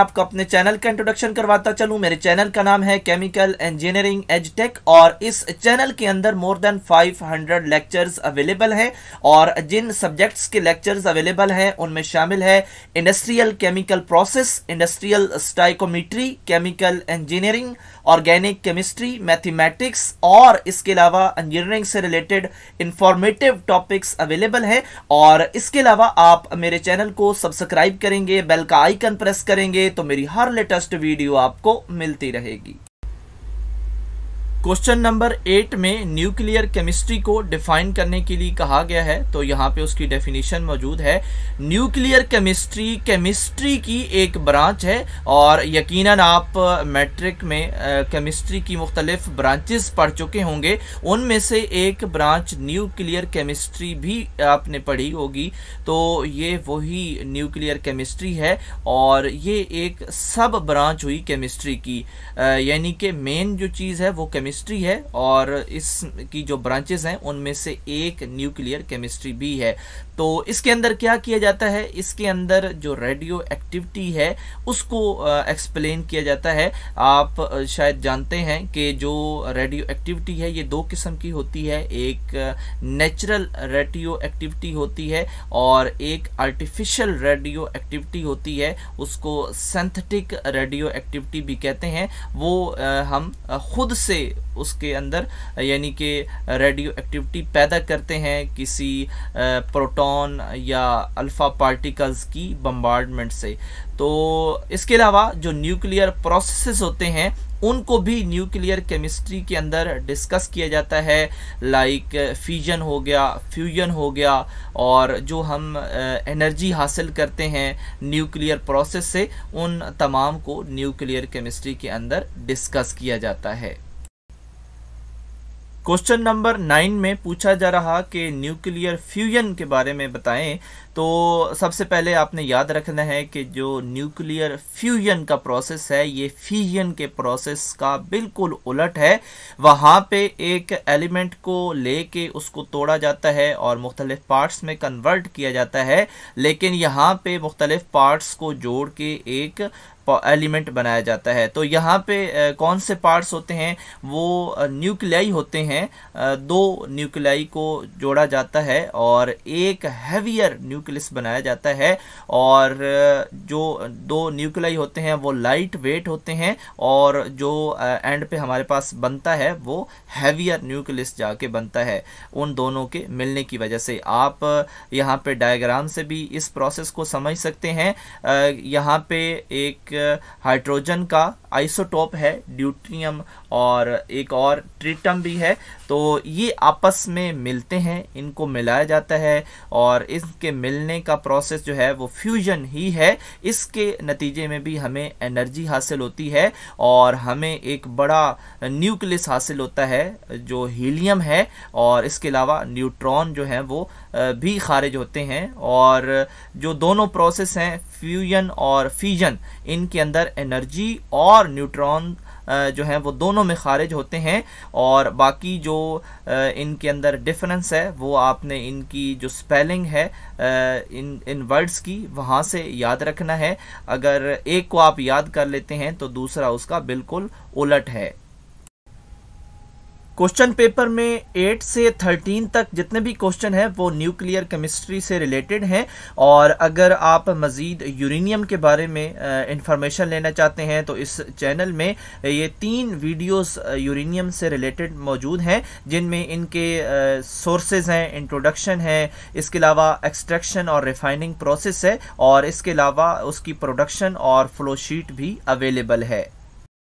आपको अपने चैनल का इंट्रोडक्शन करवाता चलूं मेरे चैनल का नाम है केमिकल इंजीनियरिंग एजटेक और इस चैनल के अंदर मोर देन 500 लेक्चर्स अवेलेबल हैं और जिन सब्जेक्ट्स के लेक्चर्स अवेलेबल हैं उनमें शामिल है industrial chemical process industrial stoichiometry chemical engineering organic chemistry mathematics और इसके अलावा इंजीनियरिंग से रिलेटेड इंफॉर्मेटिव टॉपिक्स अवेलेबल हैं और इसके अलावा आप मेरे चैनल को सब्सक्राइब करेंगे बेल का आइकन प्रेस करेंगे तो मेरी हर लेटेस्ट वीडियो आपको मिलती रहेगी क्वेश्चन नंबर एट में न्यूक्लियर केमिस्ट्री को डिफाइन करने के लिए कहा गया है तो यहाँ पे उसकी डेफिनेशन मौजूद है न्यूक्लियर केमिस्ट्री केमिस्ट्री की एक ब्रांच है और यकीनन आप मैट्रिक में केमिस्ट्री की मुख्तलिफ ब्रांचेस पढ़ चुके होंगे उनमें से एक ब्रांच न्यूक्लियर केमिस्ट्री भी आपने पढ़ी होगी तो ये वही न्यूक्लियर केमिस्ट्री है और ये एक सब ब्रांच हुई केमिस्ट्री की यानी कि मेन जो चीज़ है वो केमिस्ट्री केमिस्ट्री है और इसकी जो ब्रांचेस हैं उनमें से एक न्यूक्लियर केमिस्ट्री भी है तो इसके अंदर क्या किया जाता है इसके अंदर जो रेडियो एक्टिविटी है उसको एक्सप्लेन किया जाता है आप शायद जानते हैं कि जो रेडियो एक्टिविटी है ये दो किस्म की होती है एक नेचुरल रेडियो एक्टिविटी होती है और एक आर्टिफिशियल रेडियो एक्टिविटी होती है उसको सेंथेटिक रेडियो एक्टिविटी भी कहते हैं वो हम खुद से उसके अंदर यानी कि रेडियो एक्टिविटी पैदा करते हैं किसी प्रोटॉन या अल्फ़ा पार्टिकल्स की बम्बार्डमेंट से तो इसके अलावा जो न्यूक्लियर प्रोसेसेस होते हैं उनको भी न्यूक्लियर केमिस्ट्री के अंदर डिस्कस किया जाता है लाइक फ्यूजन हो गया फ्यूजन हो गया और जो हम एनर्जी हासिल करते हैं न्यूक्लियर प्रोसेस से उन तमाम को न्यूक्लियर केमिस्ट्री के अंदर डिस्कस किया जाता है क्वेश्चन नंबर नाइन में पूछा जा रहा कि न्यूक्लियर फ्यूजन के बारे में बताएं तो सबसे पहले आपने याद रखना है कि जो न्यूक्लियर फ्यूजन का प्रोसेस है ये फ्यूजन के प्रोसेस का बिल्कुल उलट है वहाँ पे एक एलिमेंट को लेके उसको तोड़ा जाता है और मुख्तलिफ पार्ट्स में कन्वर्ट किया जाता है लेकिन यहाँ पे मुख्तलिफ पार्ट्स को जोड़ के एक एलिमेंट बनाया जाता है तो यहाँ पे कौन से पार्ट्स होते हैं वो न्यूक्लियाई होते हैं दो न्यूक्लियाई को जोड़ा जाता है और एक हैवियर न्यूक्लियस बनाया जाता है और जो दो न्यूक्लियाई होते हैं वो लाइट वेट होते हैं और जो एंड पे हमारे पास बनता है वो हैवियर न्यूक्लियस जाके बनता है उन दोनों के मिलने की वजह से आप यहाँ पर डायग्राम से भी इस प्रोसेस को समझ सकते हैं यहाँ पर एक हाइड्रोजन का आइसोटोप है ड्यूट्रियम और एक और ट्रिटम भी है तो ये आपस में मिलते हैं इनको मिलाया जाता है और इनके मिलने का प्रोसेस जो है वो फ्यूजन ही है इसके नतीजे में भी हमें एनर्जी हासिल होती है और हमें एक बड़ा न्यूक्लियस हासिल होता है जो हीलियम है और इसके अलावा न्यूट्रॉन जो है वो भी खारिज होते हैं और जो दोनों प्रोसेस हैं फ्यूजन और फीजन इनके अंदर एनर्जी और न्यूट्रॉन जो हैं वो दोनों में खारिज होते हैं और बाकी जो इनके अंदर डिफरेंस है वो आपने इनकी जो स्पेलिंग है इन इन वर्ड्स की वहाँ से याद रखना है अगर एक को आप याद कर लेते हैं तो दूसरा उसका बिल्कुल उलट है क्वेश्चन पेपर में एट से थर्टीन तक जितने भी क्वेश्चन हैं वो न्यूक्लियर केमिस्ट्री से रिलेटेड हैं और अगर आप मज़ीद यूरेनियम के बारे में इंफॉर्मेशन लेना चाहते हैं तो इस चैनल में ये तीन वीडियोस यूरेनियम से रिलेटेड मौजूद हैं जिनमें इनके सोर्सेज हैं इंट्रोडक्शन है इसके अलावा एक्सट्रैक्शन और रिफाइनिंग प्रोसेस है और इसके अलावा उसकी प्रोडक्शन और फ्लोशीट भी अवेलेबल है